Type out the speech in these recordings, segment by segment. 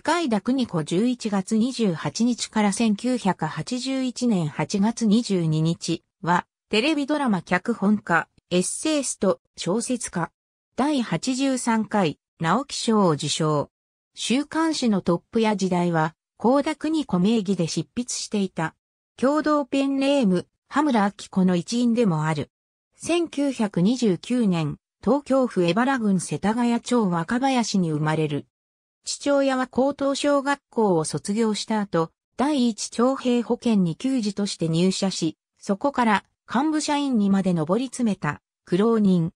向田邦子11月28日から1981年8月22日は、テレビドラマ脚本家、エッセイスト、小説家。第83回、直木賞を受賞。週刊誌のトップや時代は、高田国子名義で執筆していた。共同ペンネーム、羽村明子の一員でもある。1929年、東京府江原郡世田谷町若林に生まれる。父親は高等小学校を卒業した後、第一徴兵保険に給仕として入社し、そこから幹部社員にまで上り詰めた苦労人。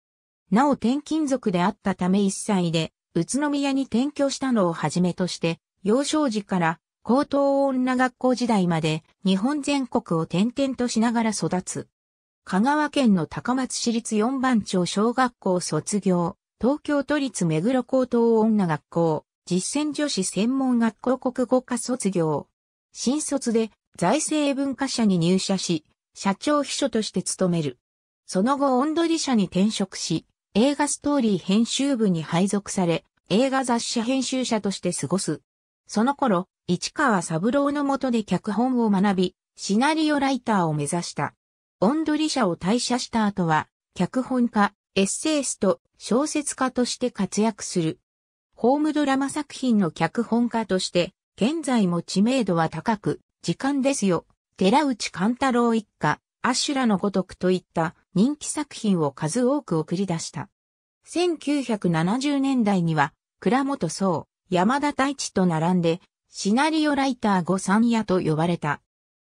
なお転勤族であったため一歳で、宇都宮に転居したのをはじめとして、幼少時から高等女学校時代まで日本全国を転々としながら育つ。香川県の高松市立四番町小学校卒業、東京都立目黒高等女学校、実践女子専門学校国語科卒業。新卒で財政文化社に入社し、社長秘書として勤める。その後、オンドリ社に転職し、映画ストーリー編集部に配属され、映画雑誌編集者として過ごす。その頃、市川三郎の下で脚本を学び、シナリオライターを目指した。オンドリ社を退社した後は、脚本家、エッセイスト、小説家として活躍する。ホームドラマ作品の脚本家として、現在も知名度は高く、時間ですよ、寺内勘太郎一家、アッシュラのごとくといった人気作品を数多く送り出した。1970年代には、倉本総、山田太一と並んで、シナリオライター御三家と呼ばれた。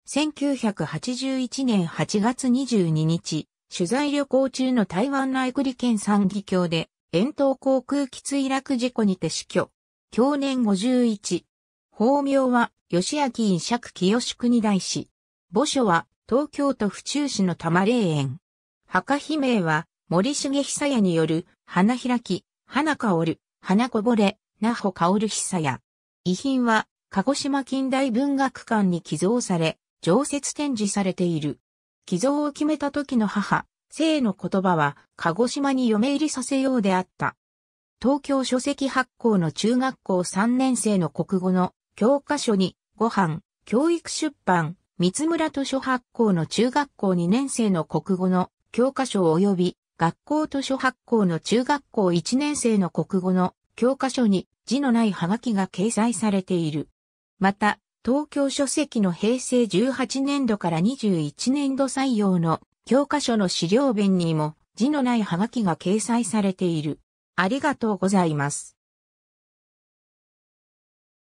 1981年8月22日、取材旅行中の台湾内国県三義郷で、遠東航空機墜落事故にて死去。去年51。法名は、吉明院釈清宿に代し、墓所は、東京都府中市の多摩霊園。墓碑名は、森重久也による、花開き、花香る、花こぼれ、那穂香る久也。遺品は、鹿児島近代文学館に寄贈され、常設展示されている。寄贈を決めた時の母、生の言葉は鹿児島に嫁入りさせようであった。東京書籍発行の中学校3年生の国語の教科書にご飯、教育出版、三村図書発行の中学校2年生の国語の教科書及び学校図書発行の中学校1年生の国語の教科書に字のないハガキが掲載されている。また、東京書籍の平成18年度から21年度採用の教科書の資料弁にも字のないハガキが掲載されている。ありがとうございます。